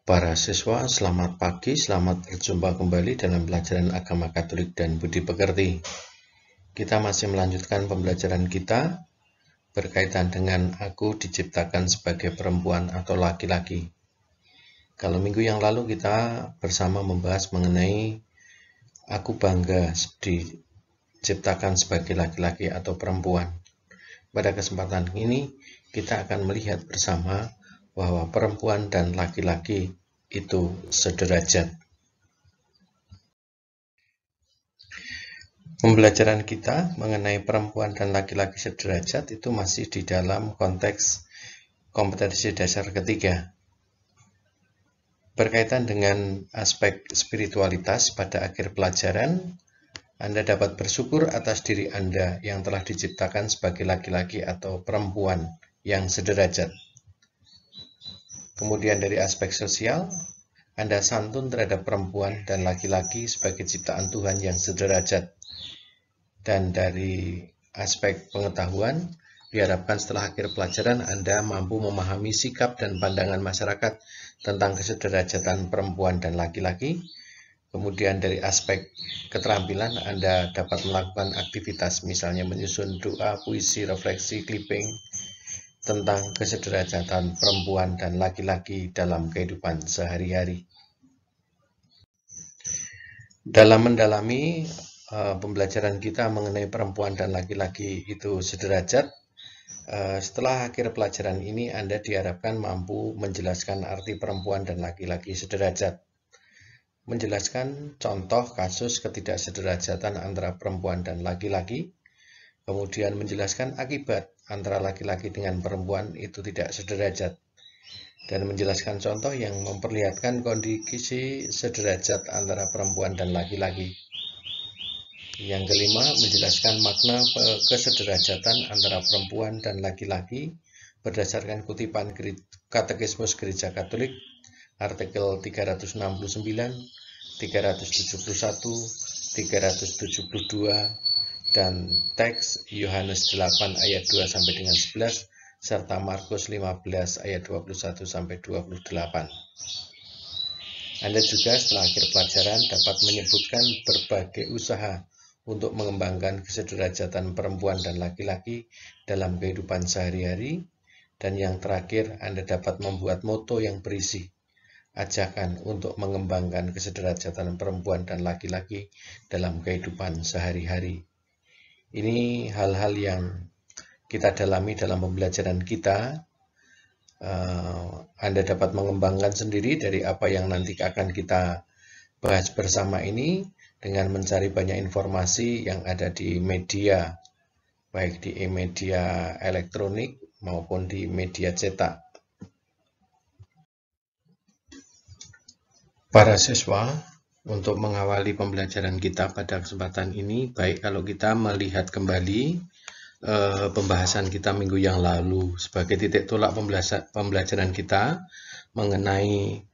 Para siswa, selamat pagi, selamat berjumpa kembali dalam pelajaran agama Katolik dan Budi Pekerti. Kita masih melanjutkan pembelajaran kita berkaitan dengan aku diciptakan sebagai perempuan atau laki-laki. Kalau minggu yang lalu kita bersama membahas mengenai aku bangga diciptakan sebagai laki-laki atau perempuan. Pada kesempatan ini kita akan melihat bersama bahwa perempuan dan laki-laki itu sederajat. Pembelajaran kita mengenai perempuan dan laki-laki sederajat itu masih di dalam konteks kompetensi dasar ketiga. Berkaitan dengan aspek spiritualitas pada akhir pelajaran, Anda dapat bersyukur atas diri Anda yang telah diciptakan sebagai laki-laki atau perempuan yang sederajat. Kemudian dari aspek sosial, Anda santun terhadap perempuan dan laki-laki sebagai ciptaan Tuhan yang sederajat. Dan dari aspek pengetahuan, diharapkan setelah akhir pelajaran Anda mampu memahami sikap dan pandangan masyarakat tentang kesederajatan perempuan dan laki-laki. Kemudian dari aspek keterampilan Anda dapat melakukan aktivitas misalnya menyusun doa, puisi, refleksi, clipping, tentang kesederajatan perempuan dan laki-laki dalam kehidupan sehari-hari. Dalam mendalami uh, pembelajaran kita mengenai perempuan dan laki-laki itu sederajat, uh, setelah akhir pelajaran ini Anda diharapkan mampu menjelaskan arti perempuan dan laki-laki sederajat menjelaskan contoh kasus ketidaksederajatan antara perempuan dan laki-laki, kemudian menjelaskan akibat antara laki-laki dengan perempuan itu tidak sederajat dan menjelaskan contoh yang memperlihatkan kondisi sederajat antara perempuan dan laki-laki. Yang kelima, menjelaskan makna kesederajatan antara perempuan dan laki-laki berdasarkan kutipan Katekismus Gereja Katolik artikel 369, 371, 372, dan teks Yohanes 8 ayat 2 sampai dengan 11 serta Markus 15 ayat 21 sampai 28. Anda juga setelah akhir pelajaran dapat menyebutkan berbagai usaha untuk mengembangkan kesederajatan perempuan dan laki-laki dalam kehidupan sehari-hari dan yang terakhir Anda dapat membuat moto yang berisi ajakan untuk mengembangkan kesederajatan perempuan dan laki-laki dalam kehidupan sehari-hari. Ini hal-hal yang kita dalami dalam pembelajaran kita. Eh, Anda dapat mengembangkan sendiri dari apa yang nanti akan kita bahas bersama ini dengan mencari banyak informasi yang ada di media, baik di media elektronik maupun di media cetak. Para siswa, untuk mengawali pembelajaran kita pada kesempatan ini, baik kalau kita melihat kembali e, pembahasan kita minggu yang lalu sebagai titik tolak pembelajaran kita mengenai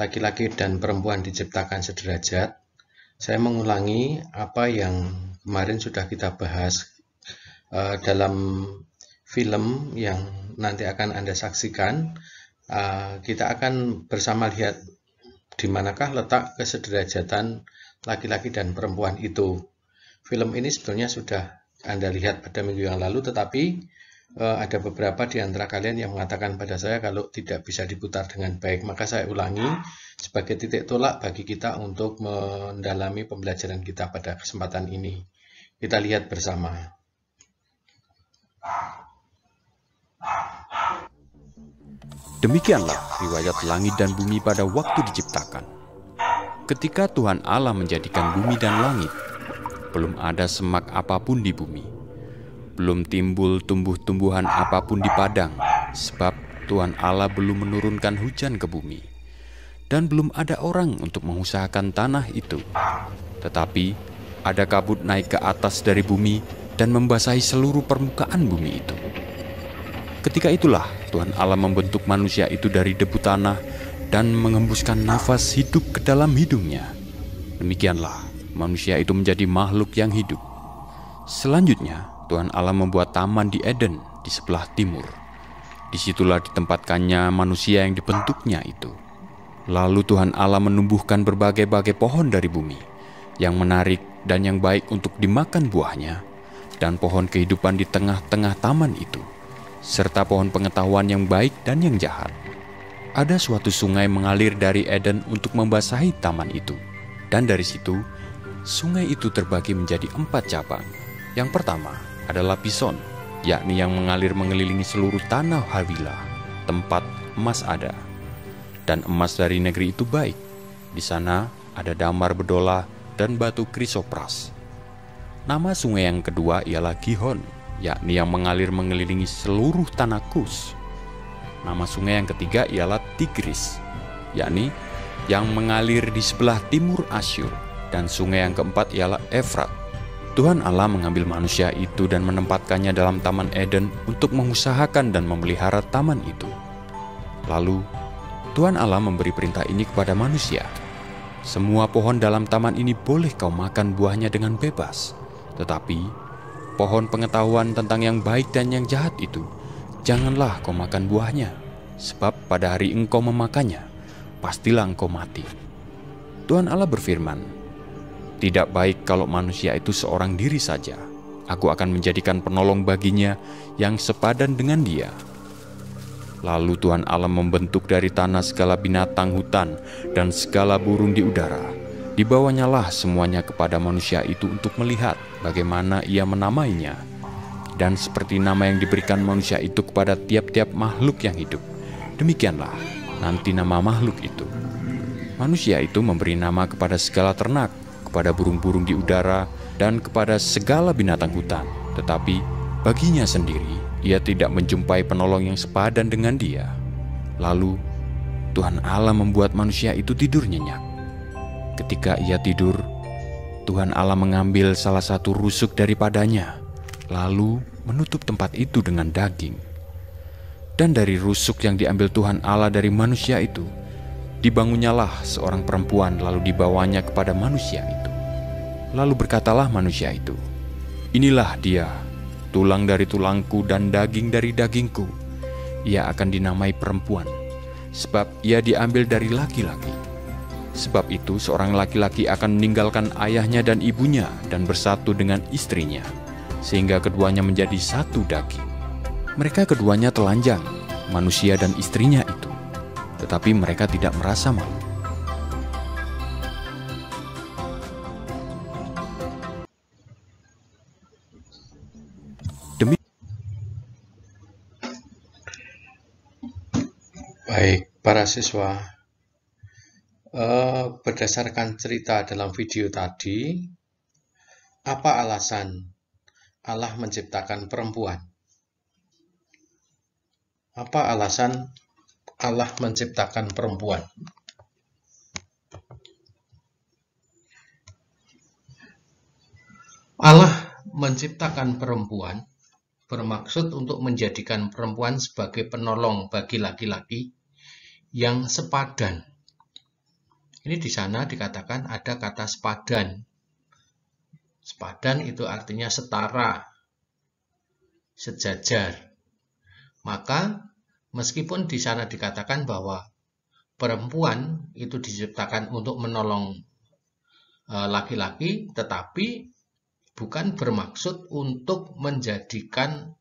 laki-laki dan perempuan diciptakan sederajat. Saya mengulangi apa yang kemarin sudah kita bahas e, dalam film yang nanti akan Anda saksikan. Uh, kita akan bersama lihat di manakah letak kesederajatan laki-laki dan perempuan itu. Film ini sebetulnya sudah Anda lihat pada minggu yang lalu, tetapi e, ada beberapa di antara kalian yang mengatakan pada saya kalau tidak bisa diputar dengan baik, maka saya ulangi sebagai titik tolak bagi kita untuk mendalami pembelajaran kita pada kesempatan ini. Kita lihat bersama. Demikianlah riwayat langit dan bumi pada waktu diciptakan. Ketika Tuhan Allah menjadikan bumi dan langit, belum ada semak apapun di bumi. Belum timbul tumbuh-tumbuhan apapun di padang, sebab Tuhan Allah belum menurunkan hujan ke bumi. Dan belum ada orang untuk mengusahakan tanah itu. Tetapi ada kabut naik ke atas dari bumi dan membasahi seluruh permukaan bumi itu. Ketika itulah Tuhan Allah membentuk manusia itu dari debu tanah dan mengembuskan nafas hidup ke dalam hidungnya. Demikianlah manusia itu menjadi makhluk yang hidup. Selanjutnya, Tuhan Allah membuat taman di Eden di sebelah timur. Disitulah ditempatkannya manusia yang dibentuknya itu. Lalu Tuhan Allah menumbuhkan berbagai-bagai pohon dari bumi, yang menarik dan yang baik untuk dimakan buahnya, dan pohon kehidupan di tengah-tengah taman itu serta pohon pengetahuan yang baik dan yang jahat. Ada suatu sungai mengalir dari Eden untuk membasahi taman itu, dan dari situ sungai itu terbagi menjadi empat cabang. Yang pertama adalah Pison, yakni yang mengalir mengelilingi seluruh tanah Havila, tempat emas ada. Dan emas dari negeri itu baik. Di sana ada damar bedola dan batu krisopras. Nama sungai yang kedua ialah Gihon, yakni yang mengalir mengelilingi seluruh tanah Kus. Nama sungai yang ketiga ialah Tigris, yakni yang mengalir di sebelah timur Asyur, dan sungai yang keempat ialah Efrat. Tuhan Allah mengambil manusia itu dan menempatkannya dalam Taman Eden untuk mengusahakan dan memelihara taman itu. Lalu, Tuhan Allah memberi perintah ini kepada manusia. Semua pohon dalam taman ini boleh kau makan buahnya dengan bebas, tetapi pohon pengetahuan tentang yang baik dan yang jahat itu, janganlah kau makan buahnya, sebab pada hari engkau memakannya, pastilah engkau mati. Tuhan Allah berfirman, Tidak baik kalau manusia itu seorang diri saja. Aku akan menjadikan penolong baginya yang sepadan dengan dia. Lalu Tuhan Allah membentuk dari tanah segala binatang hutan dan segala burung di udara, Dibawanyalah semuanya kepada manusia itu untuk melihat bagaimana ia menamainya. Dan seperti nama yang diberikan manusia itu kepada tiap-tiap makhluk yang hidup, demikianlah nanti nama makhluk itu. Manusia itu memberi nama kepada segala ternak, kepada burung-burung di udara, dan kepada segala binatang hutan. Tetapi baginya sendiri, ia tidak menjumpai penolong yang sepadan dengan dia. Lalu, Tuhan Allah membuat manusia itu tidur nyenyak Ketika ia tidur, Tuhan Allah mengambil salah satu rusuk daripadanya, lalu menutup tempat itu dengan daging. Dan dari rusuk yang diambil Tuhan Allah dari manusia itu, dibangunnyalah seorang perempuan lalu dibawanya kepada manusia itu. Lalu berkatalah manusia itu, Inilah dia, tulang dari tulangku dan daging dari dagingku. Ia akan dinamai perempuan, sebab ia diambil dari laki-laki. Sebab itu, seorang laki-laki akan meninggalkan ayahnya dan ibunya dan bersatu dengan istrinya, sehingga keduanya menjadi satu daging. Mereka keduanya telanjang, manusia dan istrinya itu, tetapi mereka tidak merasa malu. Demikian. Baik, para siswa, Eh, berdasarkan cerita dalam video tadi, apa alasan Allah menciptakan perempuan? Apa alasan Allah menciptakan perempuan? Allah menciptakan perempuan bermaksud untuk menjadikan perempuan sebagai penolong bagi laki-laki yang sepadan ini di sana dikatakan ada kata sepadan. Sepadan itu artinya setara, sejajar. Maka meskipun di sana dikatakan bahwa perempuan itu diciptakan untuk menolong e, laki-laki, tetapi bukan bermaksud untuk menjadikan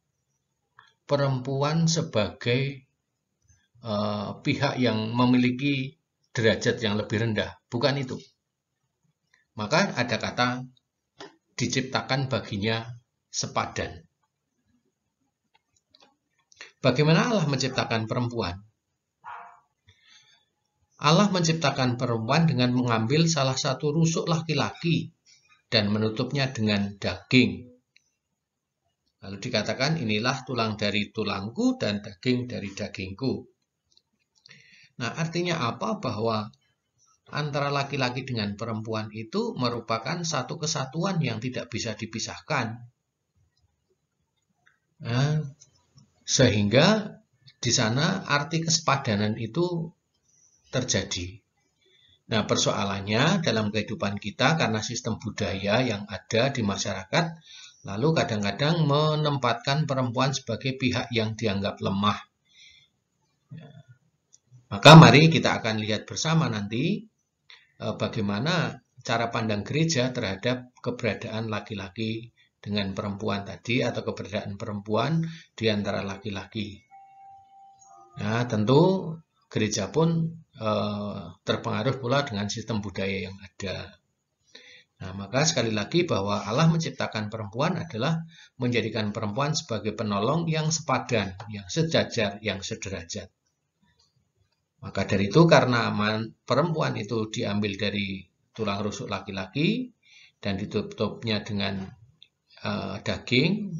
perempuan sebagai e, pihak yang memiliki derajat yang lebih rendah, bukan itu. Maka ada kata diciptakan baginya sepadan. Bagaimana Allah menciptakan perempuan? Allah menciptakan perempuan dengan mengambil salah satu rusuk laki-laki dan menutupnya dengan daging. Lalu dikatakan inilah tulang dari tulangku dan daging dari dagingku. Nah, artinya apa? Bahwa antara laki-laki dengan perempuan itu merupakan satu kesatuan yang tidak bisa dipisahkan. Nah, sehingga di sana arti kesepadanan itu terjadi. Nah, persoalannya dalam kehidupan kita karena sistem budaya yang ada di masyarakat lalu kadang-kadang menempatkan perempuan sebagai pihak yang dianggap lemah. Ya. Maka mari kita akan lihat bersama nanti eh, bagaimana cara pandang gereja terhadap keberadaan laki-laki dengan perempuan tadi atau keberadaan perempuan di antara laki-laki. Nah, tentu gereja pun eh, terpengaruh pula dengan sistem budaya yang ada. Nah, maka sekali lagi bahwa Allah menciptakan perempuan adalah menjadikan perempuan sebagai penolong yang sepadan, yang sejajar, yang sederajat. Maka dari itu karena perempuan itu diambil dari tulang rusuk laki-laki dan ditutupnya dengan uh, daging,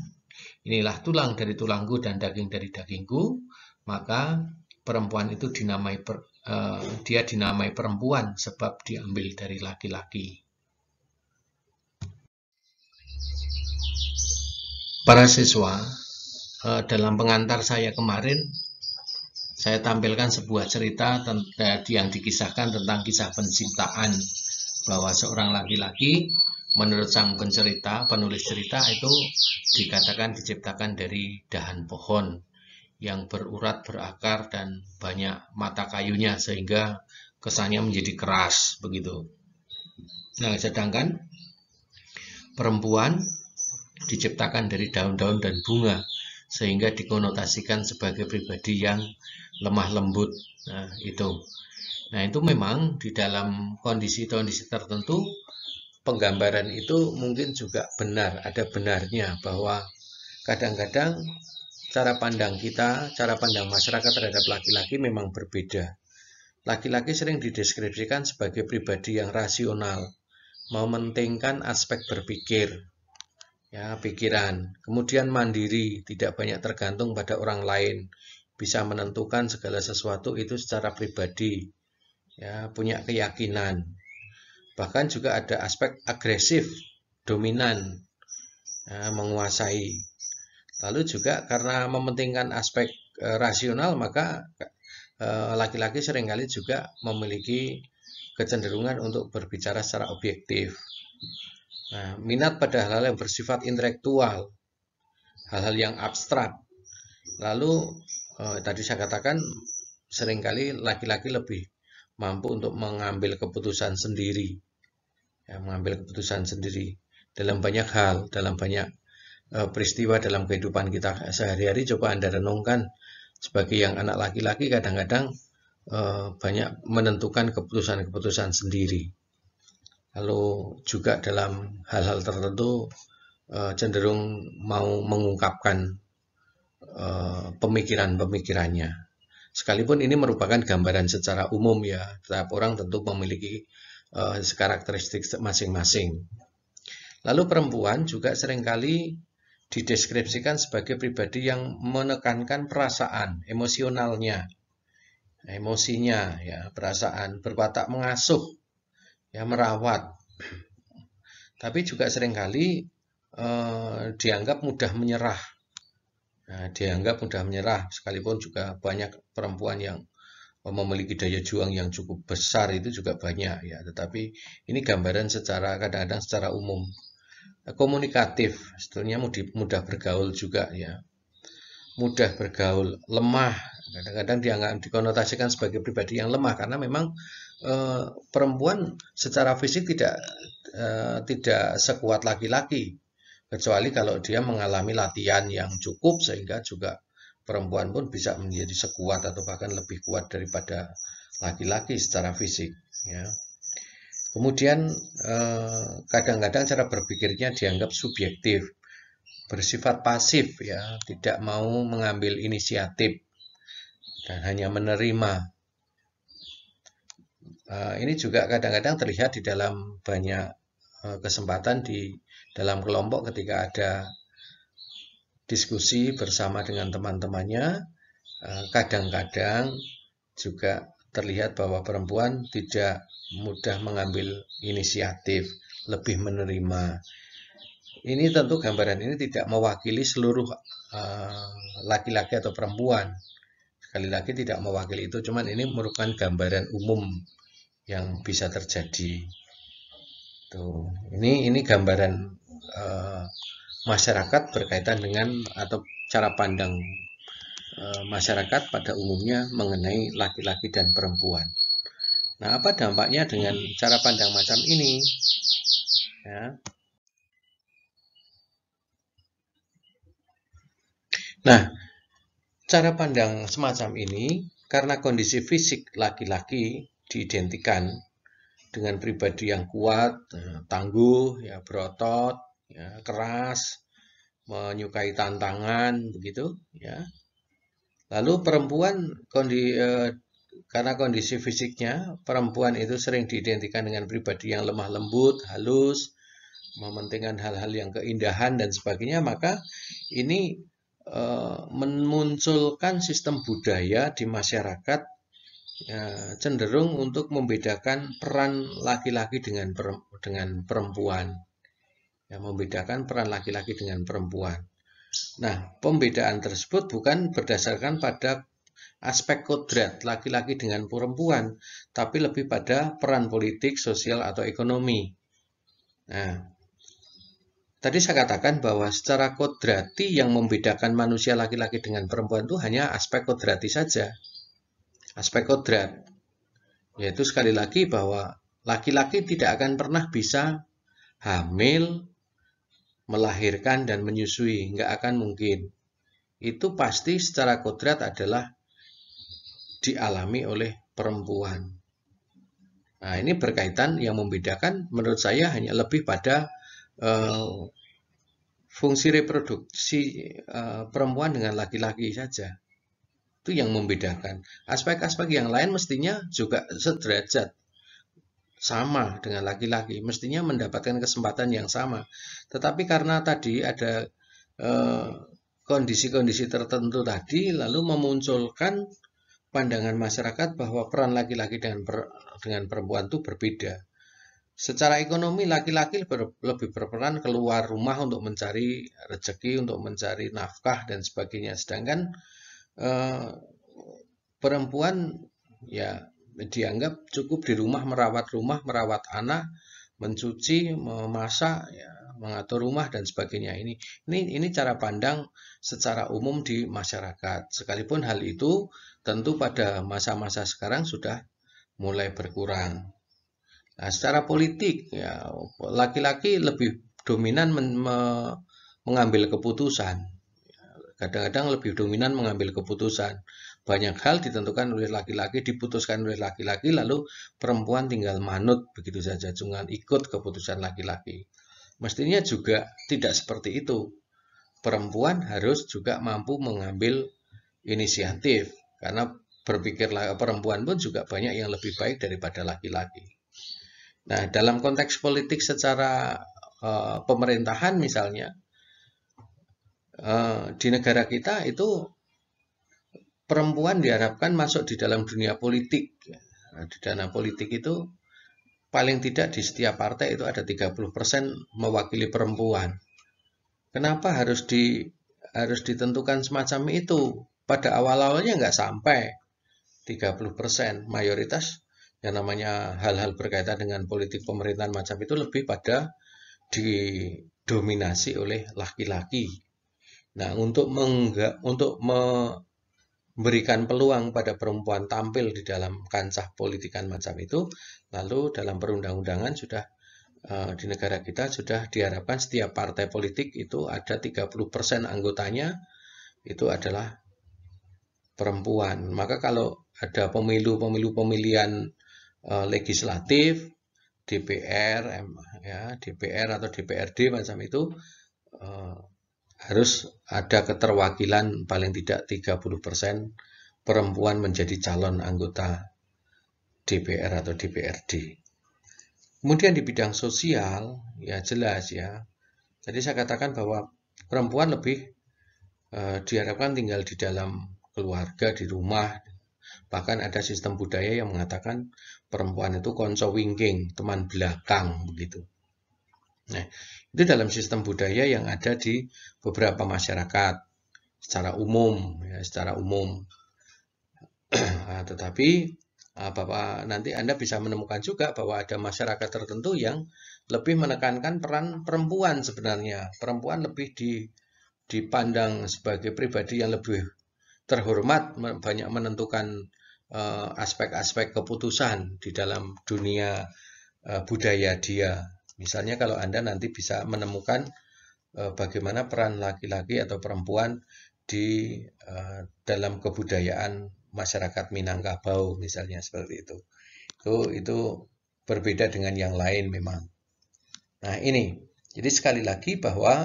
inilah tulang dari tulangku dan daging dari dagingku, maka perempuan itu dinamai per, uh, dia dinamai perempuan sebab diambil dari laki-laki. Para siswa, eh, dalam pengantar saya kemarin saya tampilkan sebuah cerita eh, yang dikisahkan tentang kisah penciptaan bahwa seorang laki-laki menurut sang pencerita, penulis cerita itu dikatakan diciptakan dari dahan pohon yang berurat, berakar dan banyak mata kayunya sehingga kesannya menjadi keras begitu. Nah, sedangkan perempuan diciptakan dari daun-daun dan bunga sehingga dikonotasikan sebagai pribadi yang lemah lembut nah, itu nah itu memang di dalam kondisi-kondisi tertentu penggambaran itu mungkin juga benar ada benarnya bahwa kadang-kadang cara pandang kita cara pandang masyarakat terhadap laki-laki memang berbeda laki-laki sering dideskripsikan sebagai pribadi yang rasional mementingkan aspek berpikir ya pikiran. Kemudian mandiri, tidak banyak tergantung pada orang lain, bisa menentukan segala sesuatu itu secara pribadi, ya punya keyakinan. Bahkan juga ada aspek agresif, dominan, ya, menguasai. Lalu juga karena mementingkan aspek e, rasional, maka e, laki-laki e, seringkali juga memiliki kecenderungan untuk berbicara secara objektif. Nah, minat pada hal-hal yang bersifat intelektual, hal-hal yang abstrak. Lalu eh, tadi saya katakan seringkali laki-laki lebih mampu untuk mengambil keputusan sendiri, ya, mengambil keputusan sendiri dalam banyak hal, dalam banyak eh, peristiwa dalam kehidupan kita sehari-hari. Coba anda renungkan sebagai yang anak laki-laki kadang-kadang eh, banyak menentukan keputusan-keputusan sendiri lalu juga dalam hal-hal tertentu eh, cenderung mau mengungkapkan eh, pemikiran-pemikirannya. Sekalipun ini merupakan gambaran secara umum ya, setiap orang tentu memiliki eh, karakteristik masing-masing. Lalu perempuan juga seringkali dideskripsikan sebagai pribadi yang menekankan perasaan, emosionalnya, emosinya, ya, perasaan, berwatak mengasuh, ya merawat. Tapi juga seringkali eh, dianggap mudah menyerah. Nah, dianggap mudah menyerah sekalipun juga banyak perempuan yang eh, memiliki daya juang yang cukup besar itu juga banyak ya tetapi ini gambaran secara kadang-kadang secara umum eh, komunikatif sebetulnya mudah bergaul juga ya mudah bergaul lemah kadang-kadang dianggap dikonotasikan sebagai pribadi yang lemah karena memang Eh, perempuan secara fisik tidak eh, tidak sekuat laki-laki kecuali kalau dia mengalami latihan yang cukup sehingga juga perempuan pun bisa menjadi sekuat atau bahkan lebih kuat daripada laki-laki secara fisik ya kemudian eh, kadang-kadang cara berpikirnya dianggap subjektif bersifat pasif ya tidak mau mengambil inisiatif dan hanya menerima Eh, ini juga kadang-kadang terlihat di dalam banyak eh, kesempatan di dalam kelompok ketika ada diskusi bersama dengan teman-temannya. Eh, kadang-kadang juga terlihat bahwa perempuan tidak mudah mengambil inisiatif, lebih menerima. Ini tentu gambaran ini tidak mewakili seluruh laki-laki uh, atau perempuan. Sekali lagi tidak mewakili itu, cuman ini merupakan gambaran umum yang bisa terjadi. Tuh, ini ini gambaran uh, masyarakat berkaitan dengan atau cara pandang uh, masyarakat pada umumnya mengenai laki-laki dan perempuan. Nah, apa dampaknya dengan cara pandang macam ini? Ya. Nah, cara pandang semacam ini karena kondisi fisik laki-laki diidentikan dengan pribadi yang kuat, eh, tangguh, ya berotot, ya keras, menyukai tantangan begitu, ya. Lalu perempuan kondi, eh, karena kondisi fisiknya perempuan itu sering diidentikan dengan pribadi yang lemah lembut, halus, mementingkan hal-hal yang keindahan dan sebagainya, maka ini eh, memunculkan sistem budaya di masyarakat Ya, cenderung untuk membedakan peran laki-laki dengan dengan perempuan. Ya, membedakan peran laki-laki dengan perempuan. Nah, pembedaan tersebut bukan berdasarkan pada aspek kodrat laki-laki dengan perempuan, tapi lebih pada peran politik, sosial, atau ekonomi. Nah, Tadi saya katakan bahwa secara kodrati yang membedakan manusia laki-laki dengan perempuan itu hanya aspek kodrati saja aspek kodrat. Yaitu sekali lagi bahwa laki-laki tidak akan pernah bisa hamil, melahirkan dan menyusui, nggak akan mungkin. Itu pasti secara kodrat adalah dialami oleh perempuan. Nah, ini berkaitan yang membedakan menurut saya hanya lebih pada uh, fungsi reproduksi uh, perempuan dengan laki-laki saja. Itu yang membedakan. Aspek-aspek yang lain mestinya juga sederajat sama dengan laki-laki, mestinya mendapatkan kesempatan yang sama. Tetapi karena tadi ada eh, kondisi-kondisi eh, tertentu tadi, lalu memunculkan pandangan masyarakat bahwa peran laki-laki dengan per, dengan perempuan itu berbeda. Secara ekonomi laki-laki lebih berperan keluar rumah untuk mencari rezeki, untuk mencari nafkah dan sebagainya. Sedangkan Eh, perempuan ya dianggap cukup di rumah merawat rumah, merawat anak, mencuci, memasak, ya, mengatur rumah dan sebagainya. Ini ini ini cara pandang secara umum di masyarakat. Sekalipun hal itu tentu pada masa-masa sekarang sudah mulai berkurang. Nah, secara politik ya laki-laki lebih dominan men me mengambil keputusan kadang-kadang lebih dominan mengambil keputusan. Banyak hal ditentukan oleh laki-laki, diputuskan oleh laki-laki, lalu perempuan tinggal manut begitu saja, jangan ikut keputusan laki-laki. Mestinya juga tidak seperti itu. Perempuan harus juga mampu mengambil inisiatif, karena berpikir perempuan pun juga banyak yang lebih baik daripada laki-laki. Nah, dalam konteks politik secara uh, pemerintahan misalnya, Eh, di negara kita itu perempuan diharapkan masuk di dalam dunia politik. Nah, di dana politik itu paling tidak di setiap partai itu ada 30% mewakili perempuan. Kenapa harus di harus ditentukan semacam itu? Pada awal-awalnya nggak sampai 30%. Mayoritas yang namanya hal-hal berkaitan dengan politik pemerintahan macam itu lebih pada didominasi oleh laki-laki Nah, untuk mengga, untuk memberikan peluang pada perempuan tampil di dalam kancah politikan macam itu, lalu dalam perundang-undangan sudah eh, di negara kita sudah diharapkan setiap partai politik itu ada 30% anggotanya itu adalah perempuan. Maka kalau ada pemilu-pemilu pemilihan eh, legislatif, DPR, ya, DPR atau DPRD macam itu eh, harus ada keterwakilan paling tidak 30% perempuan menjadi calon anggota DPR atau DPRD. Kemudian di bidang sosial, ya jelas ya. Tadi saya katakan bahwa perempuan lebih eh, diharapkan tinggal di dalam keluarga, di rumah. Bahkan ada sistem budaya yang mengatakan perempuan itu konco wingking, teman belakang begitu. Nah, itu dalam sistem budaya yang ada di beberapa masyarakat secara umum, ya, secara umum. nah, tetapi ah, Bapak nanti Anda bisa menemukan juga bahwa ada masyarakat tertentu yang lebih menekankan peran perempuan sebenarnya. Perempuan lebih di, dipandang sebagai pribadi yang lebih terhormat, banyak menentukan eh, aspek-aspek uh, keputusan di dalam dunia uh, budaya dia Misalnya kalau Anda nanti bisa menemukan eh, bagaimana peran laki-laki atau perempuan di eh, dalam kebudayaan masyarakat Minangkabau misalnya seperti itu. Itu itu berbeda dengan yang lain memang. Nah, ini. Jadi sekali lagi bahwa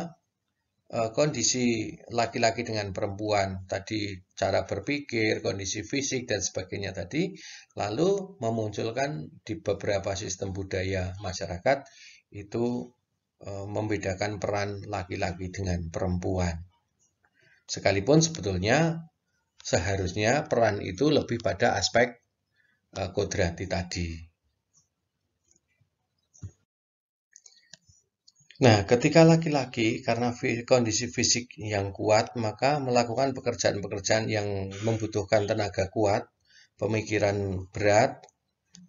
eh, kondisi laki-laki dengan perempuan tadi cara berpikir, kondisi fisik dan sebagainya tadi lalu memunculkan di beberapa sistem budaya masyarakat itu e, membedakan peran laki-laki dengan perempuan. Sekalipun sebetulnya seharusnya peran itu lebih pada aspek e, kodrati tadi. Nah, ketika laki-laki karena kondisi fisik yang kuat, maka melakukan pekerjaan-pekerjaan yang membutuhkan tenaga kuat, pemikiran berat,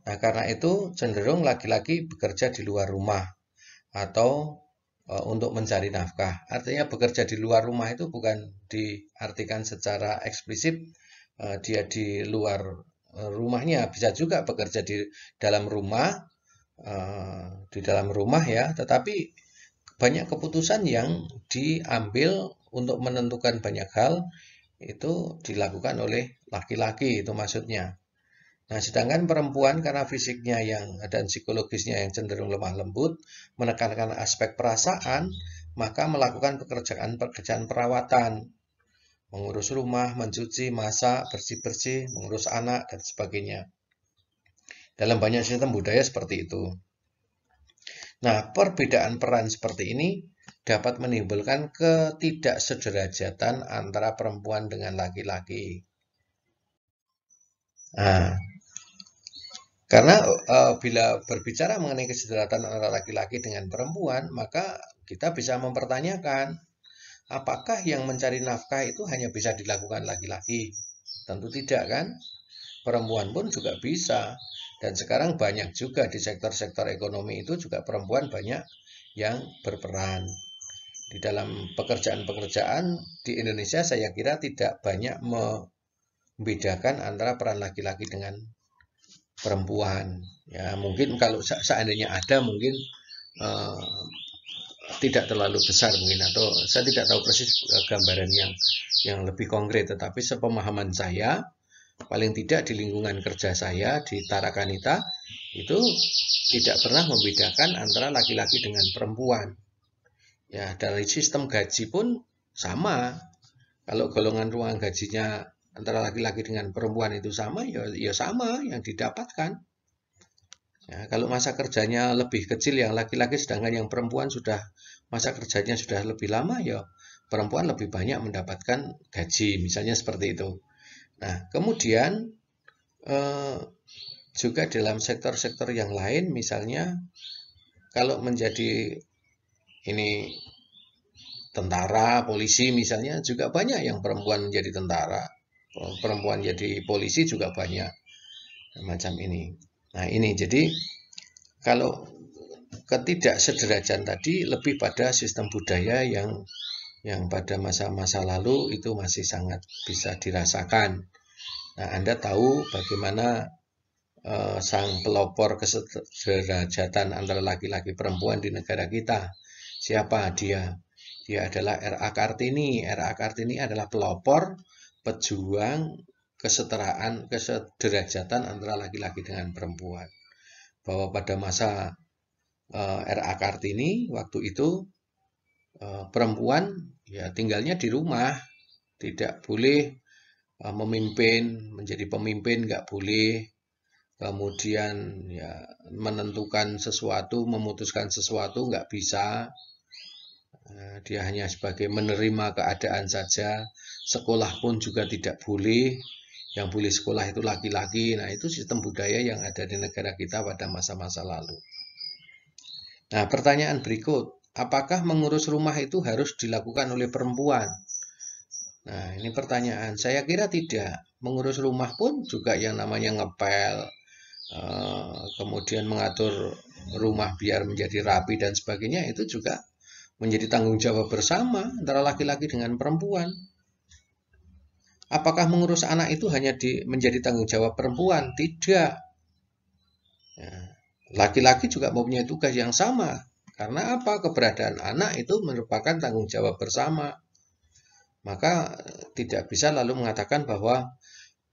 Nah, karena itu cenderung laki-laki bekerja di luar rumah atau e, untuk mencari nafkah. Artinya bekerja di luar rumah itu bukan diartikan secara eksplisit e, dia di luar rumahnya, bisa juga bekerja di dalam rumah e, di dalam rumah ya, tetapi banyak keputusan yang diambil untuk menentukan banyak hal itu dilakukan oleh laki-laki itu maksudnya. Nah, sedangkan perempuan karena fisiknya yang dan psikologisnya yang cenderung lemah lembut, menekankan aspek perasaan, maka melakukan pekerjaan-pekerjaan perawatan, mengurus rumah, mencuci, masak, bersih-bersih, mengurus anak, dan sebagainya. Dalam banyak sistem budaya seperti itu. Nah, perbedaan peran seperti ini dapat menimbulkan ketidaksederajatan antara perempuan dengan laki-laki. Nah, karena uh, bila berbicara mengenai kesederhanaan antara laki-laki dengan perempuan, maka kita bisa mempertanyakan apakah yang mencari nafkah itu hanya bisa dilakukan laki-laki? Tentu tidak kan? Perempuan pun juga bisa. Dan sekarang banyak juga di sektor-sektor ekonomi itu juga perempuan banyak yang berperan. Di dalam pekerjaan-pekerjaan di Indonesia saya kira tidak banyak membedakan antara peran laki-laki dengan perempuan. Ya, mungkin kalau seandainya ada mungkin uh, tidak terlalu besar mungkin atau saya tidak tahu persis eh, gambaran yang yang lebih konkret tetapi sepemahaman saya paling tidak di lingkungan kerja saya di Tarakanita itu tidak pernah membedakan antara laki-laki dengan perempuan ya dari sistem gaji pun sama kalau golongan ruang gajinya antara laki-laki dengan perempuan itu sama, ya, ya sama yang didapatkan. Ya, kalau masa kerjanya lebih kecil yang laki-laki, sedangkan yang perempuan sudah masa kerjanya sudah lebih lama, ya perempuan lebih banyak mendapatkan gaji, misalnya seperti itu. Nah, kemudian eh, juga dalam sektor-sektor yang lain, misalnya kalau menjadi ini tentara, polisi misalnya juga banyak yang perempuan menjadi tentara. Oh, perempuan jadi polisi juga banyak macam ini. Nah ini jadi kalau ketidaksederajaan tadi lebih pada sistem budaya yang yang pada masa-masa lalu itu masih sangat bisa dirasakan. Nah, Anda tahu bagaimana eh, sang pelopor kesederajatan antara laki-laki perempuan di negara kita. Siapa dia? Dia adalah R.A. Kartini. R.A. Kartini adalah pelopor pejuang kesetaraan, kesederajatan antara laki-laki dengan perempuan. Bahwa pada masa uh, eh, RA Kartini waktu itu uh, perempuan ya tinggalnya di rumah, tidak boleh uh, memimpin, menjadi pemimpin nggak boleh. Kemudian ya menentukan sesuatu, memutuskan sesuatu nggak bisa. Dia hanya sebagai menerima keadaan saja, sekolah pun juga tidak boleh yang boleh sekolah itu laki-laki nah itu sistem budaya yang ada di negara kita pada masa-masa lalu nah pertanyaan berikut apakah mengurus rumah itu harus dilakukan oleh perempuan nah ini pertanyaan saya kira tidak mengurus rumah pun juga yang namanya ngepel eh, kemudian mengatur rumah biar menjadi rapi dan sebagainya itu juga menjadi tanggung jawab bersama antara laki-laki dengan perempuan Apakah mengurus anak itu hanya di, menjadi tanggung jawab perempuan? Tidak. Ya. Laki-laki juga mempunyai tugas yang sama. Karena apa? Keberadaan anak itu merupakan tanggung jawab bersama. Maka eh, tidak bisa lalu mengatakan bahwa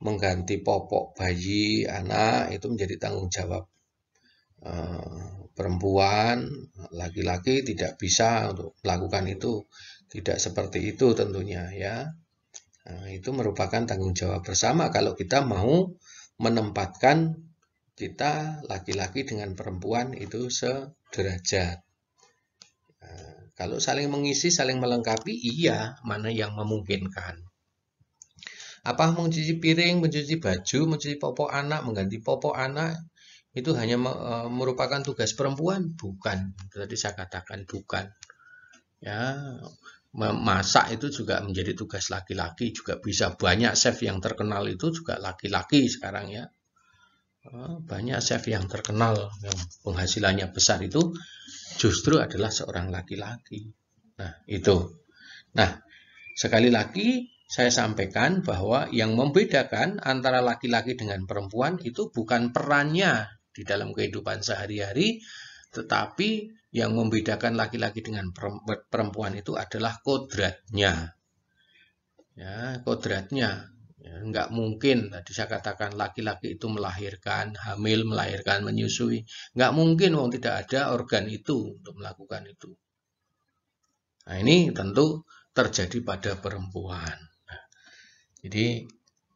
mengganti popok bayi anak itu menjadi tanggung jawab eh, perempuan, laki-laki tidak bisa untuk melakukan itu. Tidak seperti itu tentunya ya. Nah, itu merupakan tanggung jawab bersama kalau kita mau menempatkan kita laki-laki dengan perempuan itu sederajat. Nah, kalau saling mengisi, saling melengkapi, iya, mana yang memungkinkan. Apa mencuci piring, mencuci baju, mencuci popok anak, mengganti popok anak, itu hanya e, merupakan tugas perempuan? Bukan. Tadi saya katakan bukan. Ya, memasak itu juga menjadi tugas laki-laki juga bisa banyak chef yang terkenal itu juga laki-laki sekarang ya eh, banyak chef yang terkenal yang penghasilannya besar itu justru adalah seorang laki-laki nah itu nah sekali lagi saya sampaikan bahwa yang membedakan antara laki-laki dengan perempuan itu bukan perannya di dalam kehidupan sehari-hari tetapi yang membedakan laki-laki dengan perempuan itu adalah kodratnya. Ya, kodratnya. Ya, nggak mungkin, tadi saya katakan laki-laki itu melahirkan, hamil, melahirkan, menyusui. Enggak mungkin, wong tidak ada organ itu untuk melakukan itu. Nah, ini tentu terjadi pada perempuan. Nah, jadi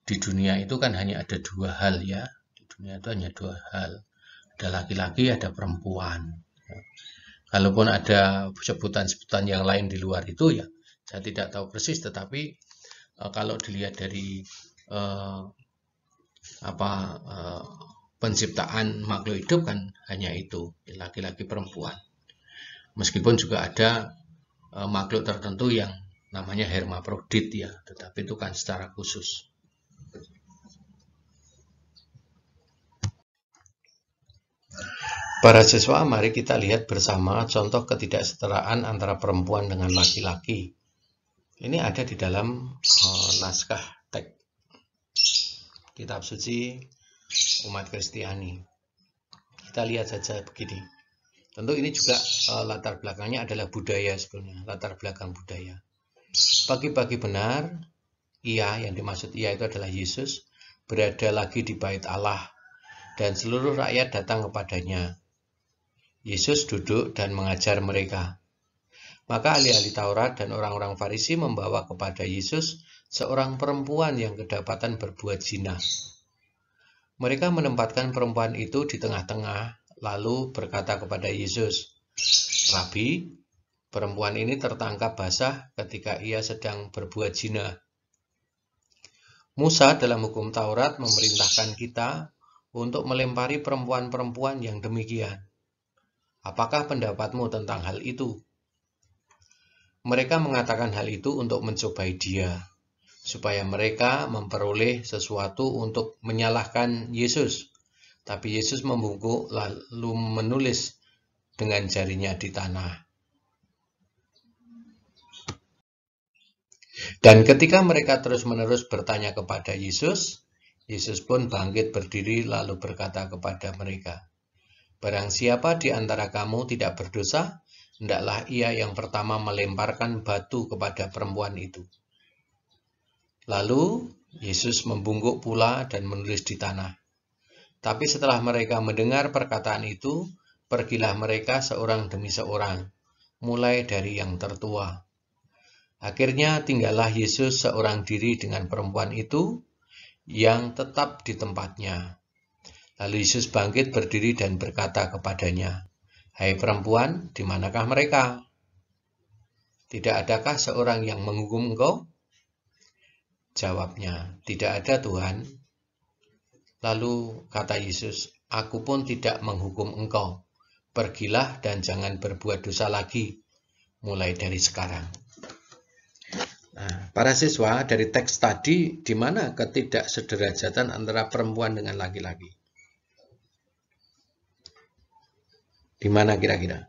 di dunia itu kan hanya ada dua hal ya. Di dunia itu hanya dua hal. Ada laki-laki, ada perempuan Kalaupun ada sebutan-sebutan yang lain di luar itu ya, saya tidak tahu persis, tetapi uh, kalau dilihat dari uh, apa uh, penciptaan makhluk hidup kan hanya itu laki-laki perempuan. Meskipun juga ada uh, makhluk tertentu yang namanya hermaprodit ya, tetapi itu kan secara khusus. Para siswa, mari kita lihat bersama contoh ketidaksetaraan antara perempuan dengan laki-laki. Ini ada di dalam oh, naskah teks kitab suci umat Kristiani. Kita lihat saja begini. Tentu ini juga eh, latar belakangnya adalah budaya sebenarnya latar belakang budaya. Pagi-pagi benar, ia yang dimaksud ia itu adalah Yesus berada lagi di bait Allah dan seluruh rakyat datang kepadanya Yesus duduk dan mengajar mereka. Maka ahli-ahli Taurat dan orang-orang Farisi membawa kepada Yesus seorang perempuan yang kedapatan berbuat zina. Mereka menempatkan perempuan itu di tengah-tengah, lalu berkata kepada Yesus, "Rabi, perempuan ini tertangkap basah ketika ia sedang berbuat zina." Musa dalam hukum Taurat memerintahkan kita untuk melempari perempuan-perempuan yang demikian. Apakah pendapatmu tentang hal itu? Mereka mengatakan hal itu untuk mencobai dia, supaya mereka memperoleh sesuatu untuk menyalahkan Yesus. Tapi Yesus membungkuk lalu menulis dengan jarinya di tanah. Dan ketika mereka terus-menerus bertanya kepada Yesus, Yesus pun bangkit berdiri lalu berkata kepada mereka, Barang siapa di antara kamu tidak berdosa, hendaklah ia yang pertama melemparkan batu kepada perempuan itu. Lalu Yesus membungkuk pula dan menulis di tanah. Tapi setelah mereka mendengar perkataan itu, pergilah mereka seorang demi seorang, mulai dari yang tertua. Akhirnya tinggallah Yesus seorang diri dengan perempuan itu yang tetap di tempatnya. Lalu Yesus bangkit berdiri dan berkata kepadanya, Hai perempuan, di manakah mereka? Tidak adakah seorang yang menghukum engkau? Jawabnya, tidak ada Tuhan. Lalu kata Yesus, aku pun tidak menghukum engkau. Pergilah dan jangan berbuat dosa lagi, mulai dari sekarang. Nah, para siswa, dari teks tadi, di mana ketidaksederajatan antara perempuan dengan laki-laki? Di mana kira-kira?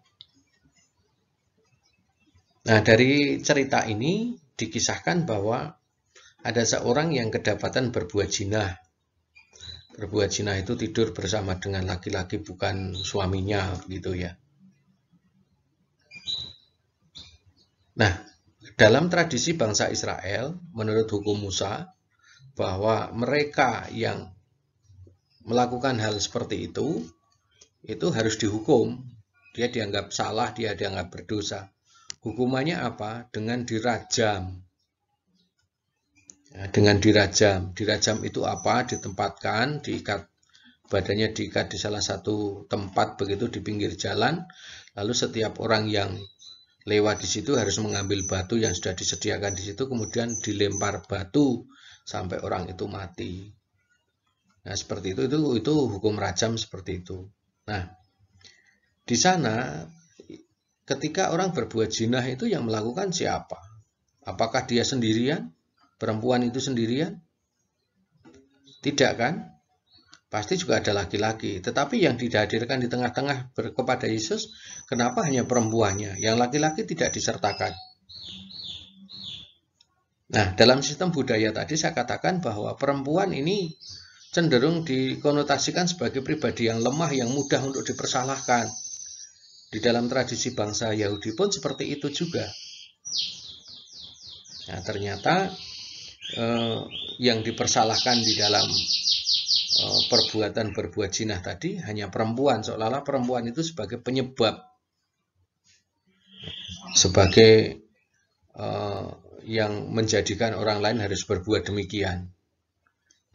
Nah, dari cerita ini dikisahkan bahwa ada seorang yang kedapatan berbuat jinah. Berbuat jinah itu tidur bersama dengan laki-laki bukan suaminya gitu ya. Nah, dalam tradisi bangsa Israel, menurut hukum Musa, bahwa mereka yang melakukan hal seperti itu itu harus dihukum. Dia dianggap salah, dia dianggap berdosa. Hukumannya apa? Dengan dirajam. Ya, dengan dirajam. Dirajam itu apa? Ditempatkan, diikat badannya diikat di salah satu tempat begitu di pinggir jalan. Lalu setiap orang yang lewat di situ harus mengambil batu yang sudah disediakan di situ kemudian dilempar batu sampai orang itu mati. Nah, seperti itu itu itu hukum rajam seperti itu. Nah, di sana ketika orang berbuat jinah itu yang melakukan siapa? Apakah dia sendirian? Perempuan itu sendirian? Tidak kan? Pasti juga ada laki-laki. Tetapi yang dihadirkan di tengah-tengah kepada Yesus, kenapa hanya perempuannya? Yang laki-laki tidak disertakan. Nah, dalam sistem budaya tadi saya katakan bahwa perempuan ini cenderung dikonotasikan sebagai pribadi yang lemah yang mudah untuk dipersalahkan. Di dalam tradisi bangsa Yahudi pun seperti itu juga. Nah, ternyata eh, yang dipersalahkan di dalam eh, perbuatan berbuat jinah tadi hanya perempuan, seolah-olah perempuan itu sebagai penyebab, sebagai eh, yang menjadikan orang lain harus berbuat demikian.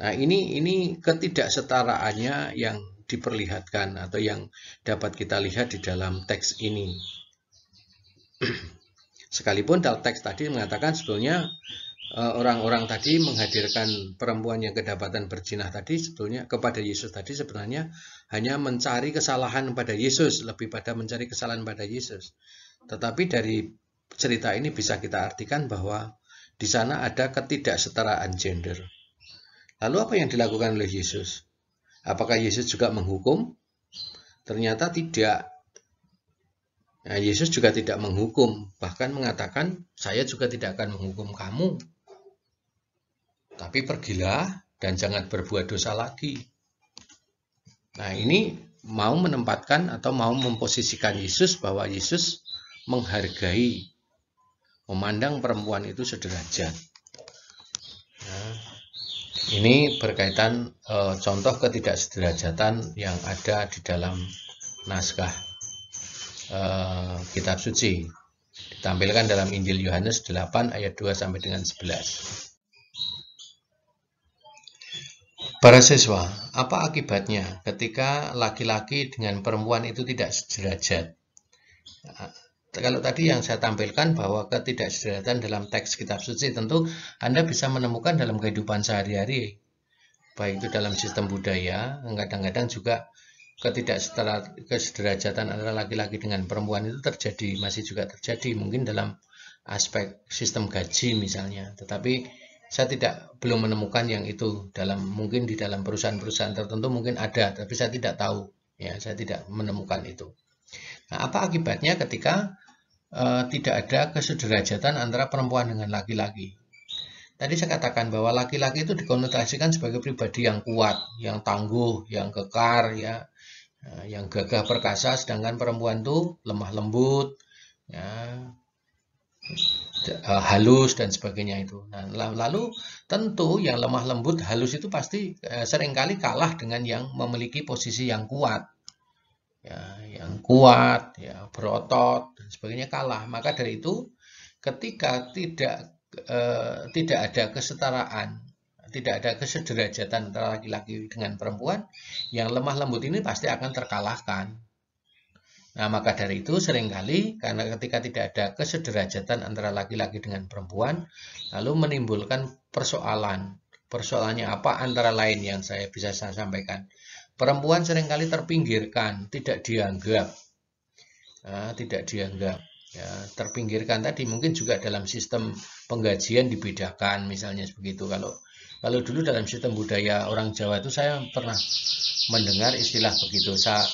Nah, ini ini ketidaksetaraannya yang diperlihatkan atau yang dapat kita lihat di dalam teks ini. Sekalipun dalam teks tadi mengatakan sebetulnya e, orang-orang tadi menghadirkan perempuan yang kedapatan berjinah tadi sebetulnya kepada Yesus tadi sebenarnya hanya mencari kesalahan pada Yesus lebih pada mencari kesalahan pada Yesus. Tetapi dari cerita ini bisa kita artikan bahwa di sana ada ketidaksetaraan gender. Lalu apa yang dilakukan oleh Yesus? Apakah Yesus juga menghukum? Ternyata tidak. Nah, Yesus juga tidak menghukum, bahkan mengatakan, "Saya juga tidak akan menghukum kamu." Tapi pergilah dan jangan berbuat dosa lagi. Nah, ini mau menempatkan atau mau memposisikan Yesus bahwa Yesus menghargai, memandang perempuan itu sederajat. Nah, ini berkaitan e, contoh ketidaksederajatan yang ada di dalam naskah e, kitab suci. Ditampilkan dalam Injil Yohanes 8 ayat 2 sampai dengan 11. Para siswa, apa akibatnya ketika laki-laki dengan perempuan itu tidak sederajat? kalau tadi yang iya. saya tampilkan bahwa ketidaksederhanaan dalam teks kitab suci tentu Anda bisa menemukan dalam kehidupan sehari-hari. Baik itu dalam sistem budaya, kadang-kadang juga ketidaksederhanaan antara laki-laki dengan perempuan itu terjadi, masih juga terjadi mungkin dalam aspek sistem gaji misalnya. Tetapi saya tidak belum menemukan yang itu dalam mungkin di dalam perusahaan-perusahaan tertentu mungkin ada, tapi saya tidak tahu. Ya, saya tidak menemukan itu. Nah, apa akibatnya ketika e, tidak ada kesederajatan antara perempuan dengan laki-laki? Tadi saya katakan bahwa laki-laki itu dikonotasikan sebagai pribadi yang kuat, yang tangguh, yang kekar, ya, nah, yang gagah perkasa, sedangkan perempuan itu lemah lembut, ya, eh, halus dan sebagainya itu. Nah, lalu tentu yang lemah lembut halus itu pasti eh, seringkali kalah dengan yang memiliki posisi yang kuat ya, yang kuat, ya, berotot dan sebagainya kalah. Maka dari itu ketika tidak e, tidak ada kesetaraan, tidak ada kesederajatan antara laki-laki dengan perempuan, yang lemah lembut ini pasti akan terkalahkan. Nah, maka dari itu seringkali karena ketika tidak ada kesederajatan antara laki-laki dengan perempuan, lalu menimbulkan persoalan. Persoalannya apa antara lain yang saya bisa saya sampaikan. Perempuan seringkali terpinggirkan, tidak dianggap. Nah, tidak dianggap. Ya, terpinggirkan tadi mungkin juga dalam sistem penggajian dibedakan misalnya begitu. Kalau kalau dulu dalam sistem budaya orang Jawa itu saya pernah mendengar istilah begitu. Saya,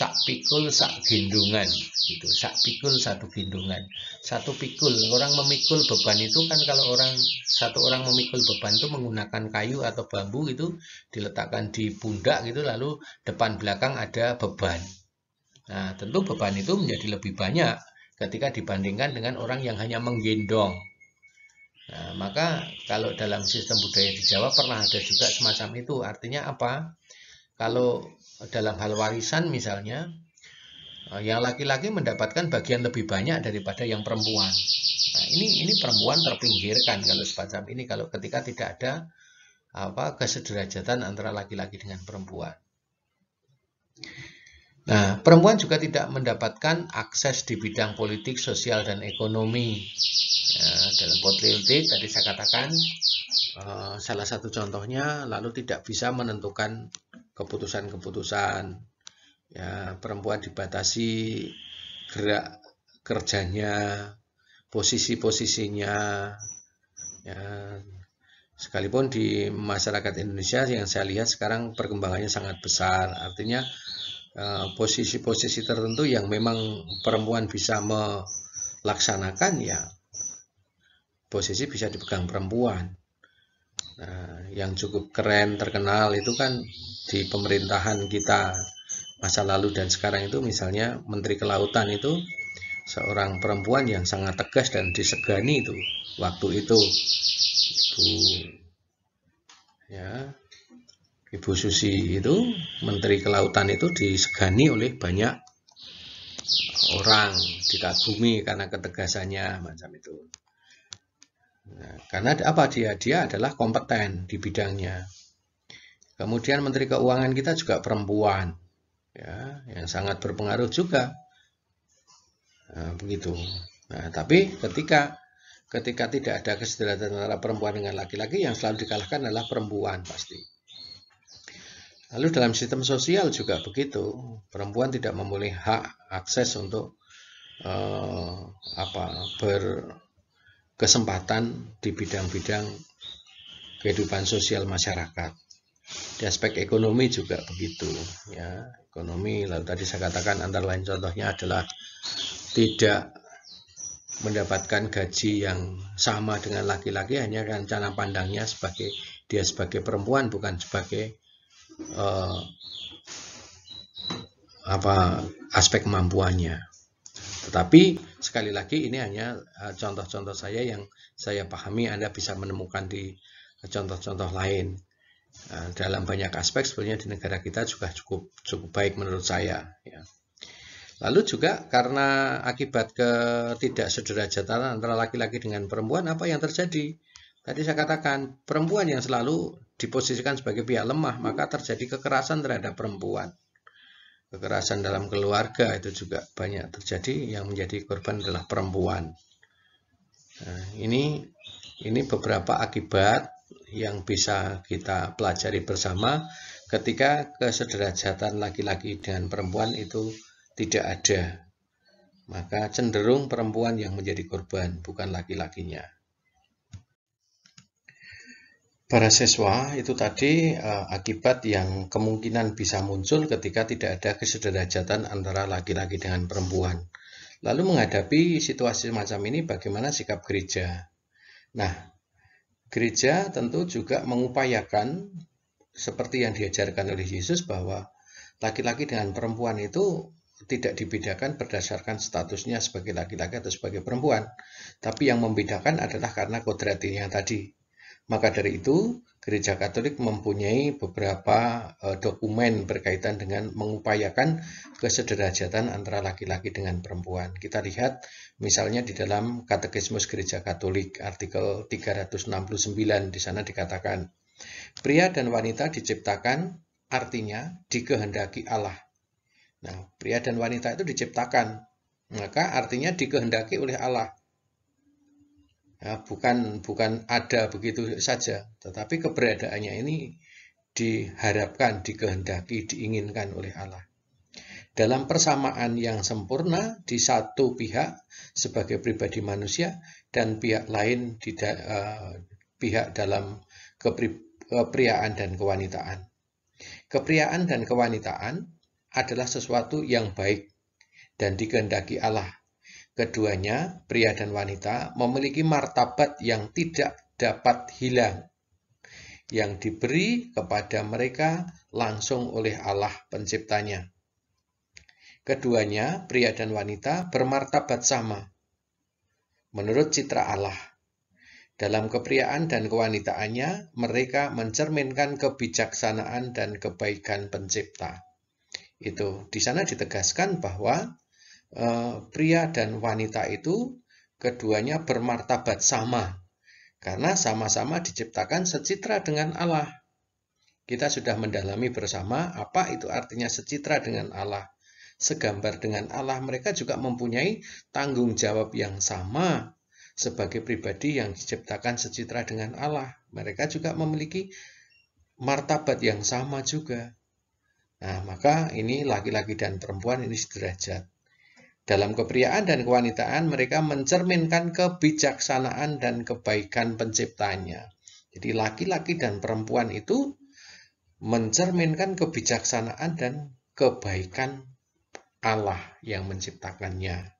sak pikul sak gendongan gitu sak pikul satu gendongan satu pikul orang memikul beban itu kan kalau orang satu orang memikul beban itu menggunakan kayu atau bambu itu diletakkan di pundak gitu lalu depan belakang ada beban nah tentu beban itu menjadi lebih banyak ketika dibandingkan dengan orang yang hanya menggendong nah, maka kalau dalam sistem budaya di Jawa pernah ada juga semacam itu artinya apa kalau dalam hal warisan misalnya eh, yang laki-laki mendapatkan bagian lebih banyak daripada yang perempuan. Nah, ini ini perempuan terpinggirkan kalau semacam ini kalau ketika tidak ada apa kesederajatan antara laki-laki dengan perempuan. Nah, perempuan juga tidak mendapatkan akses di bidang politik, sosial, dan ekonomi. Ya, dalam politik tadi saya katakan eh, salah satu contohnya lalu tidak bisa menentukan keputusan-keputusan ya perempuan dibatasi gerak kerjanya posisi-posisinya ya sekalipun di masyarakat Indonesia yang saya lihat sekarang perkembangannya sangat besar artinya e, posisi-posisi tertentu yang memang perempuan bisa melaksanakan ya posisi bisa dipegang perempuan Nah, yang cukup keren terkenal itu kan di pemerintahan kita masa lalu dan sekarang itu misalnya Menteri Kelautan itu seorang perempuan yang sangat tegas dan disegani itu waktu itu Ibu ya Ibu Susi itu Menteri Kelautan itu disegani oleh banyak orang dikagumi karena ketegasannya macam itu. Nah, karena apa dia? Dia adalah kompeten di bidangnya. Kemudian Menteri Keuangan kita juga perempuan, ya, yang sangat berpengaruh juga. Nah, begitu. Nah, tapi ketika ketika tidak ada kesederhanaan antara perempuan dengan laki-laki, yang selalu dikalahkan adalah perempuan pasti. Lalu dalam sistem sosial juga begitu, perempuan tidak memiliki hak akses untuk eh, apa ber kesempatan di bidang-bidang kehidupan sosial masyarakat. Di aspek ekonomi juga begitu, ya. Ekonomi lalu tadi saya katakan antara lain contohnya adalah tidak mendapatkan gaji yang sama dengan laki-laki hanya rencana kan pandangnya sebagai dia sebagai perempuan bukan sebagai uh, apa aspek kemampuannya tetapi sekali lagi ini hanya eh, contoh-contoh saya yang saya pahami Anda bisa menemukan di eh, contoh-contoh lain. Eh, dalam banyak aspek sebenarnya di negara kita juga cukup cukup baik menurut saya. Ya. Lalu juga karena akibat ketidaksederajatan antara laki-laki dengan perempuan apa yang terjadi? Tadi saya katakan perempuan yang selalu diposisikan sebagai pihak lemah maka terjadi kekerasan terhadap perempuan kekerasan dalam keluarga itu juga banyak terjadi yang menjadi korban adalah perempuan. Nah, ini ini beberapa akibat yang bisa kita pelajari bersama ketika kesederajatan laki-laki dengan perempuan itu tidak ada. Maka cenderung perempuan yang menjadi korban bukan laki-lakinya. Para siswa itu tadi uh, akibat yang kemungkinan bisa muncul ketika tidak ada kesederajatan antara laki-laki dengan perempuan. Lalu menghadapi situasi semacam ini bagaimana sikap gereja? Nah, gereja tentu juga mengupayakan seperti yang diajarkan oleh Yesus bahwa laki-laki dengan perempuan itu tidak dibedakan berdasarkan statusnya sebagai laki-laki atau sebagai perempuan, tapi yang membedakan adalah karena kodratinya tadi maka dari itu, Gereja Katolik mempunyai beberapa eh, dokumen berkaitan dengan mengupayakan kesederajatan antara laki-laki dengan perempuan. Kita lihat misalnya di dalam Katekismus Gereja Katolik artikel 369 di sana dikatakan, pria dan wanita diciptakan artinya dikehendaki Allah. Nah, pria dan wanita itu diciptakan, maka artinya dikehendaki oleh Allah ya, bukan bukan ada begitu saja, tetapi keberadaannya ini diharapkan, dikehendaki, diinginkan oleh Allah. Dalam persamaan yang sempurna di satu pihak sebagai pribadi manusia dan pihak lain di da, uh, pihak dalam kepri, kepriaan dan kewanitaan. Kepriaan dan kewanitaan adalah sesuatu yang baik dan dikehendaki Allah Keduanya, pria dan wanita, memiliki martabat yang tidak dapat hilang, yang diberi kepada mereka langsung oleh Allah penciptanya. Keduanya, pria dan wanita, bermartabat sama. Menurut citra Allah, dalam kepriaan dan kewanitaannya, mereka mencerminkan kebijaksanaan dan kebaikan pencipta. Itu di sana ditegaskan bahwa Eh, pria dan wanita itu keduanya bermartabat sama karena sama-sama diciptakan secitra dengan Allah. Kita sudah mendalami bersama apa itu artinya secitra dengan Allah. Segambar dengan Allah, mereka juga mempunyai tanggung jawab yang sama sebagai pribadi yang diciptakan secitra dengan Allah. Mereka juga memiliki martabat yang sama juga. Nah, maka ini laki-laki dan perempuan ini sederajat. Dalam kepriaan dan kewanitaan mereka mencerminkan kebijaksanaan dan kebaikan penciptanya. Jadi laki-laki dan perempuan itu mencerminkan kebijaksanaan dan kebaikan Allah yang menciptakannya.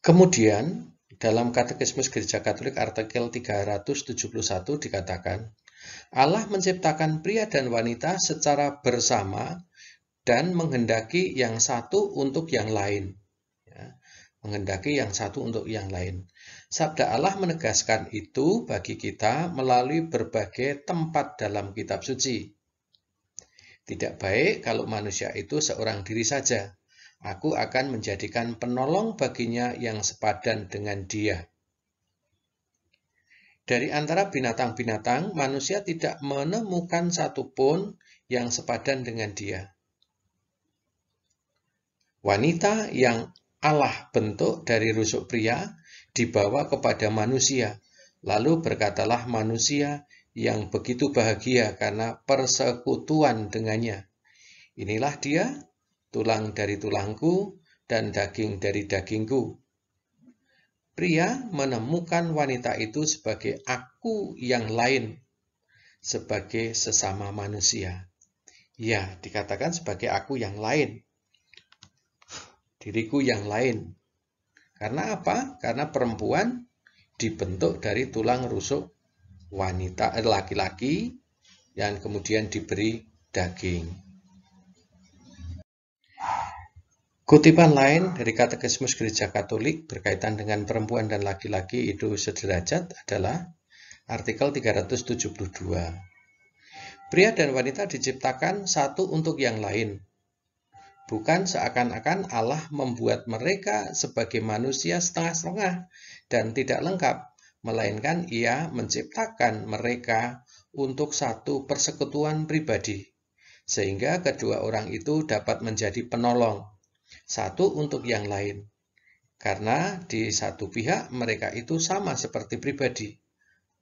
Kemudian dalam Katekismus Gereja Katolik artikel 371 dikatakan, Allah menciptakan pria dan wanita secara bersama dan menghendaki yang satu untuk yang lain. Ya, menghendaki yang satu untuk yang lain. Sabda Allah menegaskan itu bagi kita melalui berbagai tempat dalam kitab suci. Tidak baik kalau manusia itu seorang diri saja. Aku akan menjadikan penolong baginya yang sepadan dengan dia. Dari antara binatang-binatang, manusia tidak menemukan satupun yang sepadan dengan dia. Wanita yang Allah bentuk dari rusuk pria dibawa kepada manusia. Lalu berkatalah manusia yang begitu bahagia karena persekutuan dengannya. Inilah dia, tulang dari tulangku dan daging dari dagingku. Pria menemukan wanita itu sebagai aku yang lain, sebagai sesama manusia. Ya, dikatakan sebagai aku yang lain diriku yang lain. Karena apa? Karena perempuan dibentuk dari tulang rusuk wanita eh, laki-laki yang kemudian diberi daging. Kutipan lain dari Katekismus Gereja Katolik berkaitan dengan perempuan dan laki-laki itu sederajat adalah artikel 372. Pria dan wanita diciptakan satu untuk yang lain, Bukan seakan-akan Allah membuat mereka sebagai manusia setengah-setengah dan tidak lengkap, melainkan ia menciptakan mereka untuk satu persekutuan pribadi, sehingga kedua orang itu dapat menjadi penolong, satu untuk yang lain. Karena di satu pihak mereka itu sama seperti pribadi,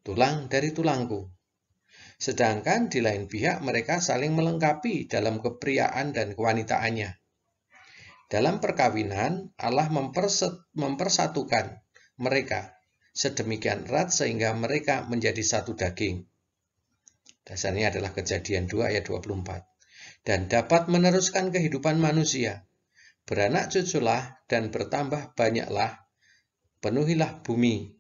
tulang dari tulangku. Sedangkan di lain pihak mereka saling melengkapi dalam kepriaan dan kewanitaannya. Dalam perkawinan, Allah mempersatukan mereka sedemikian erat sehingga mereka menjadi satu daging. Dasarnya adalah kejadian 2 ayat 24. Dan dapat meneruskan kehidupan manusia. Beranak cuculah dan bertambah banyaklah. Penuhilah bumi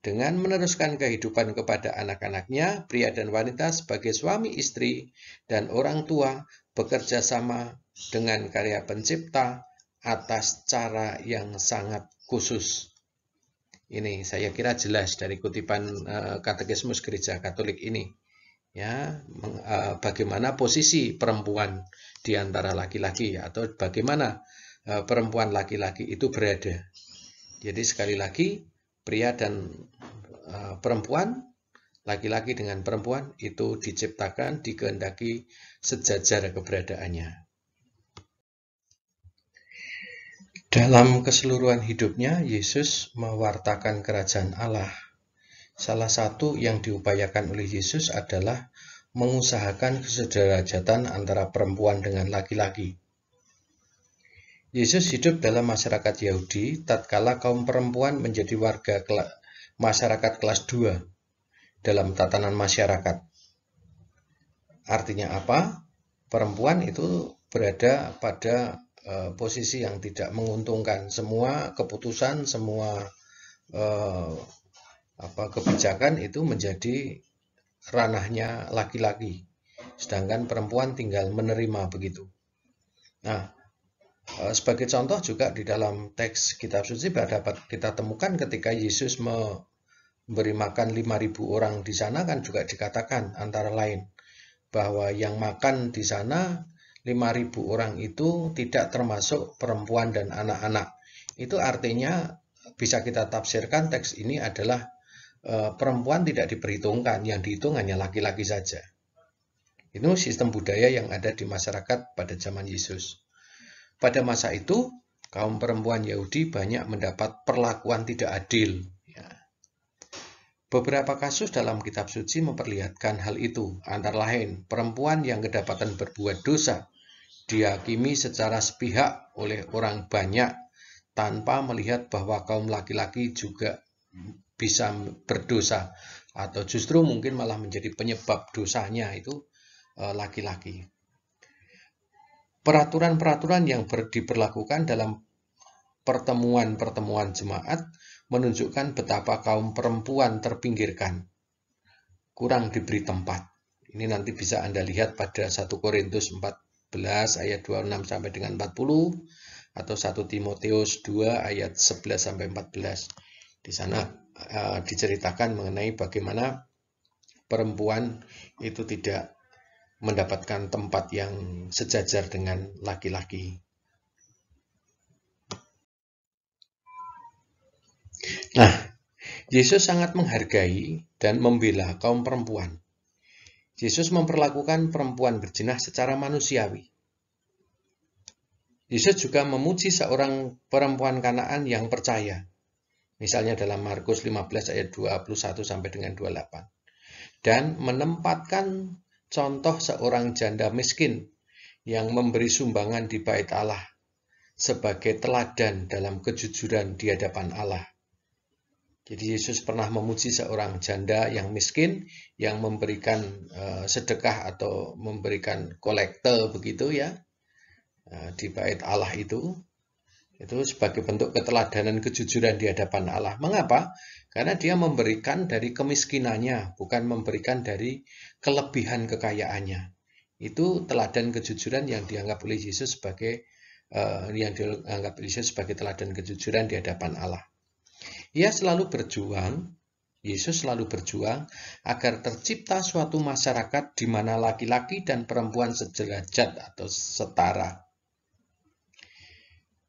dengan meneruskan kehidupan kepada anak-anaknya, pria dan wanita sebagai suami istri dan orang tua bekerja sama dengan karya pencipta atas cara yang sangat khusus. Ini saya kira jelas dari kutipan uh, Katekismus Gereja Katolik ini. Ya, uh, bagaimana posisi perempuan di antara laki-laki atau bagaimana uh, perempuan laki-laki itu berada. Jadi sekali lagi pria dan e, perempuan, laki-laki dengan perempuan itu diciptakan, dikehendaki sejajar keberadaannya. Dalam keseluruhan hidupnya, Yesus mewartakan kerajaan Allah. Salah satu yang diupayakan oleh Yesus adalah mengusahakan kesederajatan antara perempuan dengan laki-laki Yesus hidup dalam masyarakat Yahudi tatkala kaum perempuan menjadi warga kela masyarakat kelas 2 dalam tatanan masyarakat. Artinya apa? Perempuan itu berada pada e, posisi yang tidak menguntungkan. Semua keputusan, semua e, apa kebijakan itu menjadi ranahnya laki-laki. Sedangkan perempuan tinggal menerima begitu. Nah, Eh, sebagai contoh juga di dalam teks kitab suci dapat kita temukan ketika Yesus memberi makan 5.000 orang di sana kan juga dikatakan antara lain bahwa yang makan di sana 5.000 orang itu tidak termasuk perempuan dan anak-anak. Itu artinya bisa kita tafsirkan teks ini adalah e, perempuan tidak diperhitungkan, yang dihitung hanya laki-laki saja. Ini sistem budaya yang ada di masyarakat pada zaman Yesus. Pada masa itu, kaum perempuan Yahudi banyak mendapat perlakuan tidak adil. Ya. Beberapa kasus dalam kitab suci memperlihatkan hal itu, antara lain perempuan yang kedapatan berbuat dosa, dihakimi secara sepihak oleh orang banyak tanpa melihat bahwa kaum laki-laki juga bisa berdosa atau justru mungkin malah menjadi penyebab dosanya itu eh, laki-laki. Peraturan-peraturan yang ber, diberlakukan dalam pertemuan-pertemuan jemaat menunjukkan betapa kaum perempuan terpinggirkan, kurang diberi tempat. Ini nanti bisa Anda lihat pada 1 Korintus 14 ayat 26 sampai dengan 40 atau 1 Timotius 2 ayat 11 sampai 14. Di sana uh, diceritakan mengenai bagaimana perempuan itu tidak mendapatkan tempat yang sejajar dengan laki-laki. Nah, Yesus sangat menghargai dan membela kaum perempuan. Yesus memperlakukan perempuan berjenah secara manusiawi. Yesus juga memuji seorang perempuan kanaan yang percaya. Misalnya dalam Markus 15 ayat 21 sampai dengan 28. Dan menempatkan contoh seorang janda miskin yang memberi sumbangan di bait Allah sebagai teladan dalam kejujuran di hadapan Allah. Jadi Yesus pernah memuji seorang janda yang miskin yang memberikan eh, sedekah atau memberikan kolekte begitu ya eh, di bait Allah itu. Itu sebagai bentuk keteladanan kejujuran di hadapan Allah. Mengapa? Karena dia memberikan dari kemiskinannya, bukan memberikan dari kelebihan kekayaannya. Itu teladan kejujuran yang dianggap oleh Yesus sebagai uh, yang dianggap Yesus sebagai teladan kejujuran di hadapan Allah. Ia selalu berjuang, Yesus selalu berjuang agar tercipta suatu masyarakat di mana laki-laki dan perempuan sederajat atau setara.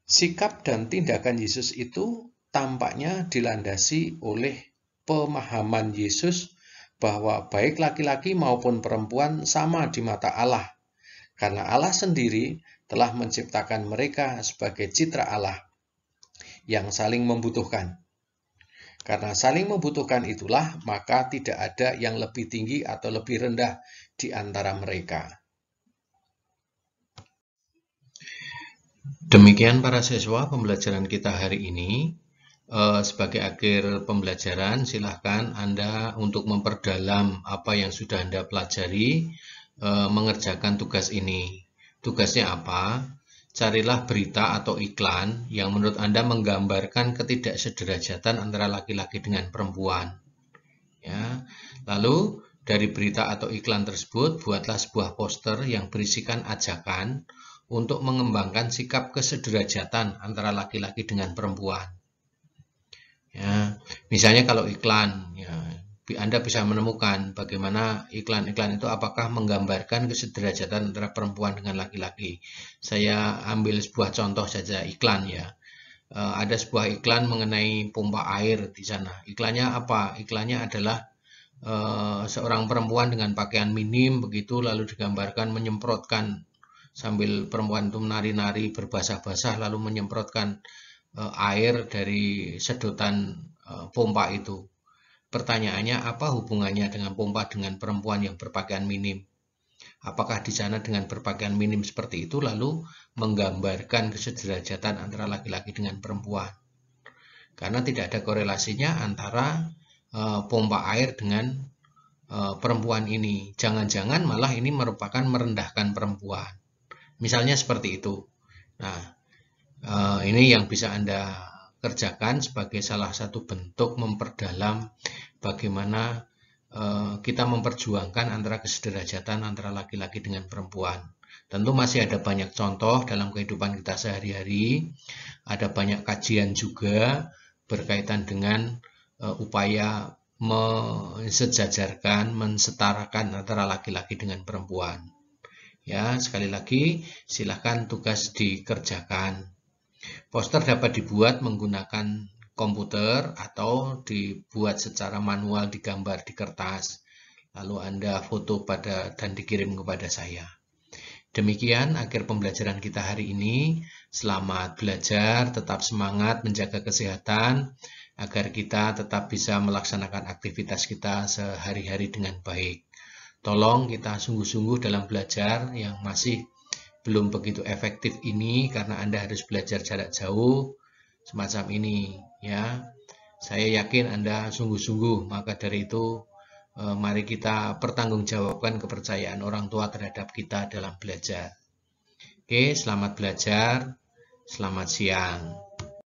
Sikap dan tindakan Yesus itu tampaknya dilandasi oleh pemahaman Yesus bahwa baik laki-laki maupun perempuan sama di mata Allah, karena Allah sendiri telah menciptakan mereka sebagai citra Allah yang saling membutuhkan. Karena saling membutuhkan itulah, maka tidak ada yang lebih tinggi atau lebih rendah di antara mereka. Demikian para siswa pembelajaran kita hari ini. Eh, sebagai akhir pembelajaran, silahkan Anda untuk memperdalam apa yang sudah Anda pelajari eh, mengerjakan tugas ini. Tugasnya apa? Carilah berita atau iklan yang menurut Anda menggambarkan ketidaksederajatan antara laki-laki dengan perempuan. Ya. Lalu, dari berita atau iklan tersebut, buatlah sebuah poster yang berisikan ajakan untuk mengembangkan sikap kesederajatan antara laki-laki dengan perempuan. Ya, misalnya kalau iklan, ya, Anda bisa menemukan bagaimana iklan-iklan itu apakah menggambarkan kesederajatan antara perempuan dengan laki-laki. Saya ambil sebuah contoh saja iklan ya. E, ada sebuah iklan mengenai pompa air di sana. Iklannya apa? Iklannya adalah e, seorang perempuan dengan pakaian minim begitu lalu digambarkan menyemprotkan sambil perempuan itu menari-nari berbasah-basah lalu menyemprotkan Eh, air dari sedotan eh, pompa itu. Pertanyaannya apa hubungannya dengan pompa dengan perempuan yang berpakaian minim? Apakah di sana dengan berpakaian minim seperti itu lalu menggambarkan kesederajatan antara laki-laki dengan perempuan? Karena tidak ada korelasinya antara e, pompa air dengan e, perempuan ini. Jangan-jangan malah ini merupakan merendahkan perempuan. Misalnya seperti itu. Nah, Eh, ini yang bisa Anda kerjakan sebagai salah satu bentuk memperdalam bagaimana eh, kita memperjuangkan antara kesederajatan antara laki-laki dengan perempuan. Tentu masih ada banyak contoh dalam kehidupan kita sehari-hari, ada banyak kajian juga berkaitan dengan eh, upaya mensejajarkan, mensetarakan antara laki-laki dengan perempuan. Ya, sekali lagi silakan tugas dikerjakan Poster dapat dibuat menggunakan komputer atau dibuat secara manual digambar di kertas, lalu Anda foto pada dan dikirim kepada saya. Demikian akhir pembelajaran kita hari ini. Selamat belajar, tetap semangat menjaga kesehatan agar kita tetap bisa melaksanakan aktivitas kita sehari-hari dengan baik. Tolong kita sungguh-sungguh dalam belajar yang masih belum begitu efektif ini karena Anda harus belajar jarak jauh semacam ini ya. Saya yakin Anda sungguh-sungguh maka dari itu eh, mari kita pertanggungjawabkan kepercayaan orang tua terhadap kita dalam belajar. Oke, selamat belajar. Selamat siang.